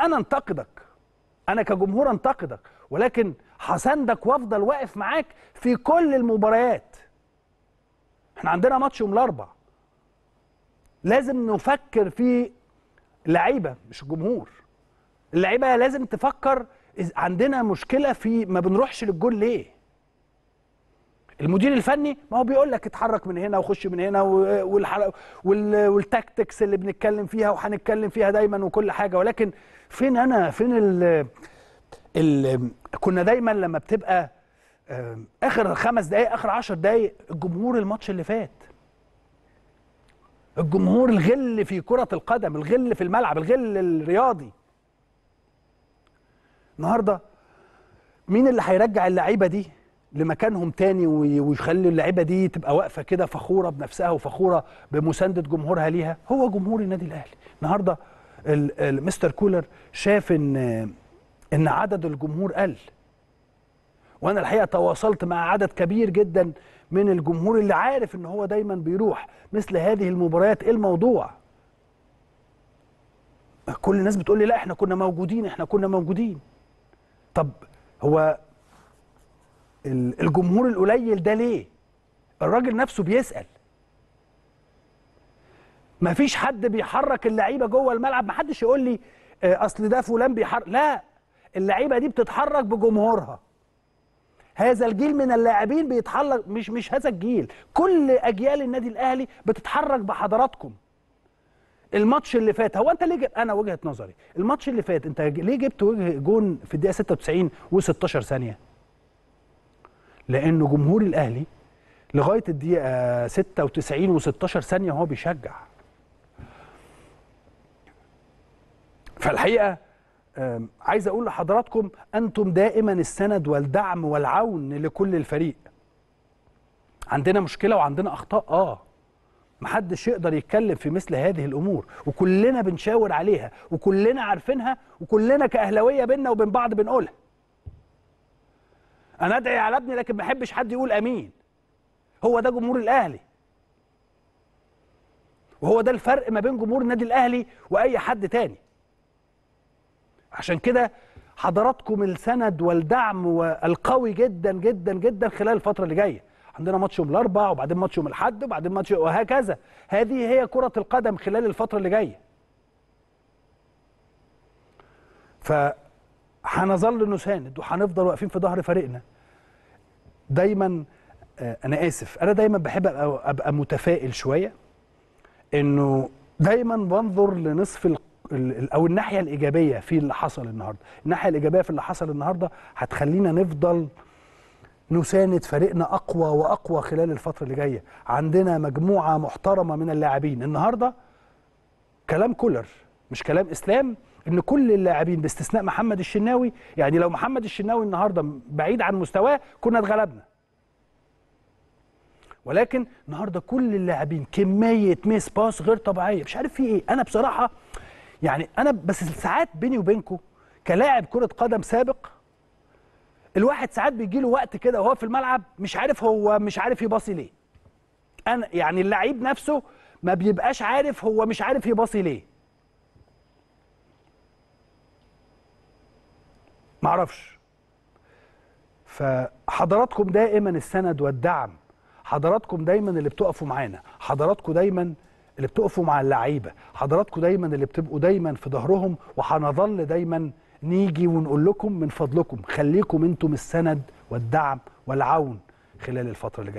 انا انتقدك انا كجمهور انتقدك ولكن حسندك وافضل واقف معاك في كل المباريات احنا عندنا ماتش يوم الاربع لازم نفكر في لعيبه مش الجمهور اللعيبه لازم تفكر عندنا مشكله في ما بنروحش للجول ليه المدير الفني ما هو بيقول لك اتحرك من هنا وخش من هنا والتاكتكس اللي بنتكلم فيها وهنتكلم فيها دايما وكل حاجه ولكن فين انا فين ال ال كنا دايما لما بتبقى آه، اخر خمس دقائق اخر عشر دقائق الجمهور الماتش اللي فات الجمهور الغل في كرة القدم الغل في الملعب الغل الرياضي النهارده مين اللي هيرجع اللعيبه دي لمكانهم تاني ويخلي اللعيبه دي تبقى واقفه كده فخوره بنفسها وفخوره بمسانده جمهورها ليها هو جمهور النادي الاهلي النهارده مستر كولر شاف ان ان عدد الجمهور قل وانا الحقيقه تواصلت مع عدد كبير جدا من الجمهور اللي عارف ان هو دايما بيروح مثل هذه المباريات ايه الموضوع كل الناس بتقول لي لا احنا كنا موجودين احنا كنا موجودين طب هو الجمهور القليل ده ليه الراجل نفسه بيسال مفيش حد بيحرك اللعيبه جوه الملعب محدش يقول لي آه، اصل ده فلان بيحرك لا اللعيبه دي بتتحرك بجمهورها هذا الجيل من اللاعبين بيتحرك مش مش هذا الجيل كل اجيال النادي الاهلي بتتحرك بحضراتكم الماتش اللي فات هو انت ليه جب... انا وجهه نظري الماتش اللي فات انت ليه جبت جون في الدقيقه 96 و16 ثانيه لأن جمهور الأهلي لغاية الدقيقة 96 و16 ثانية هو بيشجع فالحقيقة عايز أقول لحضراتكم أنتم دائما السند والدعم والعون لكل الفريق عندنا مشكلة وعندنا أخطاء آه محدش يقدر يتكلم في مثل هذه الامور وكلنا بنشاور عليها وكلنا عارفينها وكلنا كاهلاويه بينا وبين بعض بنقولها انا ادعي على ابني لكن ما احبش حد يقول امين هو ده جمهور الاهلي وهو ده الفرق ما بين جمهور النادي الاهلي واي حد تاني عشان كده حضراتكم السند والدعم والقوي جدا جدا جدا خلال الفتره اللي جايه عندنا ماتش يوم الاربعاء وبعدين ماتش يوم الاحد وبعدين ماتش وهكذا هذه هي كره القدم خلال الفتره اللي جايه هنظل نساند وهنفضل واقفين في ظهر فريقنا دايما آه، انا اسف انا دايما بحب ابقى, أبقى متفائل شويه انه دايما بنظر لنصف او الناحيه الايجابيه في اللي حصل النهارده الناحيه الايجابيه في اللي حصل النهارده هتخلينا نفضل نساند فريقنا اقوى واقوى خلال الفتره اللي جايه عندنا مجموعه محترمه من اللاعبين النهارده كلام كولر مش كلام اسلام ان كل اللاعبين باستثناء محمد الشناوي يعني لو محمد الشناوي النهارده بعيد عن مستواه كنا اتغلبنا ولكن النهارده كل اللاعبين كميه ميس باس غير طبيعيه مش عارف في ايه انا بصراحه يعني انا بس ساعات بيني وبينكم كلاعب كره قدم سابق الواحد ساعات بيجي له وقت كده وهو في الملعب مش عارف هو مش عارف يباصي ليه انا يعني اللعيب نفسه ما بيبقاش عارف هو مش عارف يباصي ليه معرفش فحضراتكم دائما السند والدعم حضراتكم دايما اللي بتقفوا معانا حضراتكم دايما اللي بتقفوا مع اللعيبه حضراتكم دايما اللي بتبقوا دايما في ظهرهم وهنظل دايما نيجي ونقول لكم من فضلكم خليكم انتم السند والدعم والعون خلال الفتره اللي جايه